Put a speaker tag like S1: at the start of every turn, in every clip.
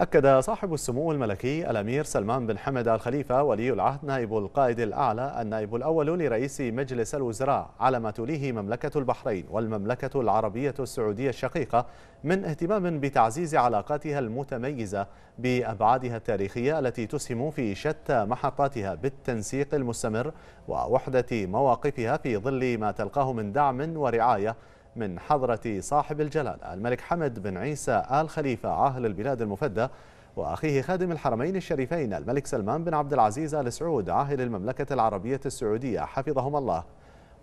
S1: أكد صاحب السمو الملكي الأمير سلمان بن حمد الخليفة ولي العهد نائب القائد الأعلى النائب الأول لرئيس مجلس الوزراء على ما توليه مملكة البحرين والمملكة العربية السعودية الشقيقة من اهتمام بتعزيز علاقاتها المتميزة بأبعادها التاريخية التي تسهم في شتى محطاتها بالتنسيق المستمر ووحدة مواقفها في ظل ما تلقاه من دعم ورعاية من حضرة صاحب الجلالة الملك حمد بن عيسى آل خليفة عاهل البلاد المفدى وأخيه خادم الحرمين الشريفين الملك سلمان بن عبد العزيز آل سعود عاهل المملكة العربية السعودية حفظهم الله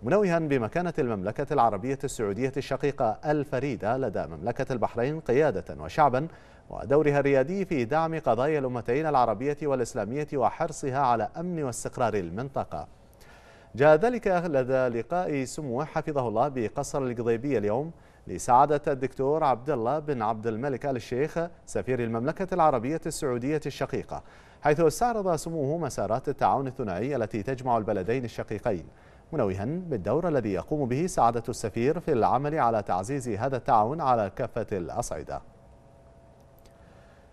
S1: منوها بمكانة المملكة العربية السعودية الشقيقة الفريدة لدى مملكة البحرين قيادة وشعبا ودورها الريادي في دعم قضايا الأمتين العربية والإسلامية وحرصها على أمن واستقرار المنطقة جاء ذلك لدى لقاء سموه حفظه الله بقصر القضيبية اليوم لسعادة الدكتور عبد الله بن عبد الملك آل الشيخ سفير المملكة العربية السعودية الشقيقة حيث استعرض سموه مسارات التعاون الثنائي التي تجمع البلدين الشقيقين منوها بالدور الذي يقوم به سعادة السفير في العمل على تعزيز هذا التعاون على كافة الأصعدة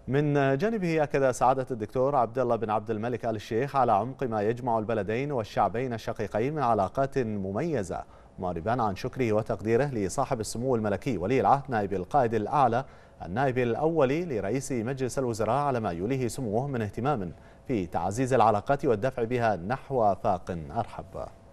S1: من جانبه أكد سعادة الدكتور عبد الله بن عبد الملك آل الشيخ على عمق ما يجمع البلدين والشعبين الشقيقين من علاقات مميزة معربا عن شكره وتقديره لصاحب السمو الملكي ولي العهد نائب القائد الأعلى النائب الأول لرئيس مجلس الوزراء على ما يوليه سموه من اهتمام في تعزيز العلاقات والدفع بها نحو فاق أرحب